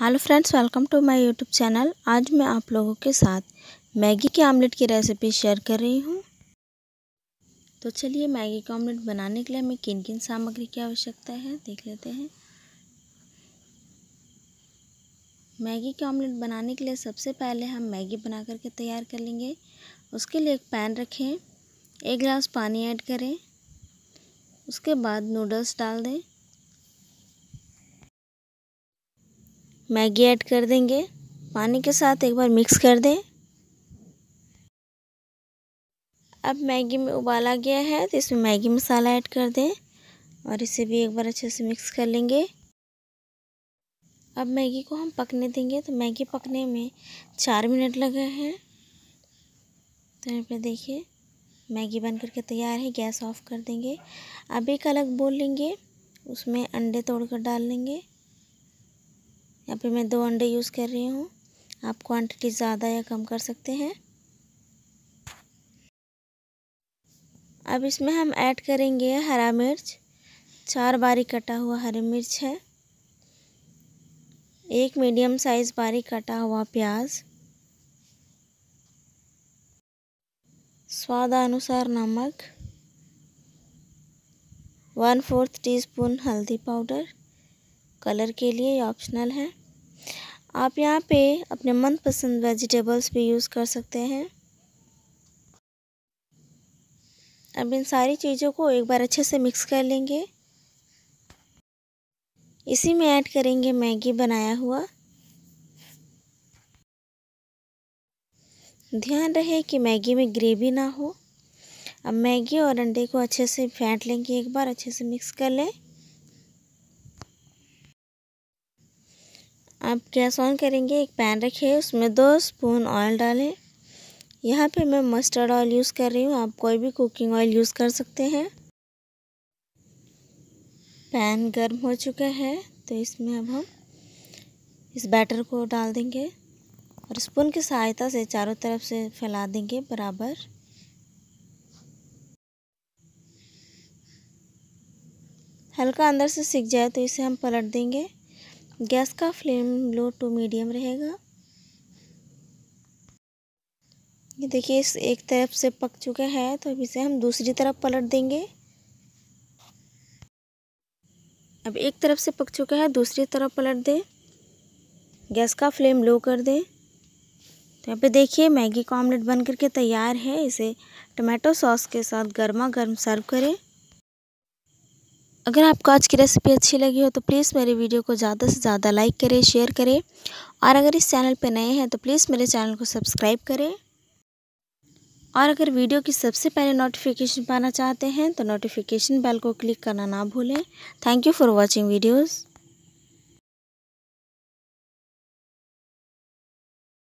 hello friends welcome to my YouTube channel आज मैं आप लोगों के साथ मैगी के आमलेट की रेसिपी शेयर कर रही हूँ तो चलिए मैगी का आमलेट बनाने के लिए हमें किन किन सामग्री की आवश्यकता है देख लेते हैं मैगी के आमलेट बनाने के लिए सबसे पहले हम मैगी बना करके तैयार कर लेंगे उसके लिए एक पैन रखें एक गिलास पानी ऐड करें उसके बाद नूडल्स डाल दें मैगी ऐड कर देंगे पानी के साथ एक बार मिक्स कर दें अब मैगी में उबाला गया है तो इसमें मैगी मसाला ऐड कर दें और इसे भी एक बार अच्छे से मिक्स कर लेंगे अब मैगी को हम पकने देंगे तो मैगी पकने में चार मिनट लगे हैं तो यहाँ पर देखिए मैगी बन करके तैयार है गैस ऑफ कर देंगे अब एक अलग बोल लेंगे उसमें अंडे तोड़कर डाल लेंगे यहाँ पे मैं दो अंडे यूज़ कर रही हूँ आप क्वांटिटी ज़्यादा या कम कर सकते हैं अब इसमें हम ऐड करेंगे हरा मिर्च चार बारीक कटा हुआ हरी मिर्च है एक मीडियम साइज़ बारीक कटा हुआ प्याज स्वादानुसार नमक वन फोर्थ टीस्पून हल्दी पाउडर कलर के लिए ऑप्शनल है आप यहाँ पे अपने मनपसंद वेजिटेबल्स भी यूज़ कर सकते हैं अब इन सारी चीज़ों को एक बार अच्छे से मिक्स कर लेंगे इसी में ऐड करेंगे मैगी बनाया हुआ ध्यान रहे कि मैगी में ग्रेवी ना हो अब मैगी और अंडे को अच्छे से फेंट लेंगे एक बार अच्छे से मिक्स कर लें आप गैस ऑन करेंगे एक पैन रखे उसमें दो स्पून ऑयल डालें यहाँ पे मैं मस्टर्ड ऑयल यूज़ कर रही हूँ आप कोई भी कुकिंग ऑयल यूज़ कर सकते हैं पैन गर्म हो चुका है तो इसमें अब हम इस बैटर को डाल देंगे और स्पून की सहायता से चारों तरफ से फैला देंगे बराबर हल्का अंदर से सिक जाए तो इसे हम पलट देंगे गैस का फ्लेम लो टू मीडियम रहेगा ये देखिए इस एक तरफ से पक चुका है तो अब इसे हम दूसरी तरफ पलट देंगे अब एक तरफ से पक चुका है दूसरी तरफ पलट दें गैस का फ्लेम लो कर दें तो यहाँ पे देखिए मैगी का ऑमलेट बन करके तैयार है इसे टमाटो सॉस के साथ गर्मा गर्म सर्व करें अगर आपको आज की रेसिपी अच्छी लगी हो तो प्लीज़ मेरे वीडियो को ज़्यादा से ज़्यादा लाइक करें शेयर करें और अगर इस चैनल पर नए हैं तो प्लीज़ मेरे चैनल को सब्सक्राइब करें और अगर वीडियो की सबसे पहले नोटिफिकेशन पाना चाहते हैं तो नोटिफिकेशन बेल को क्लिक करना ना भूलें thank you for watching videos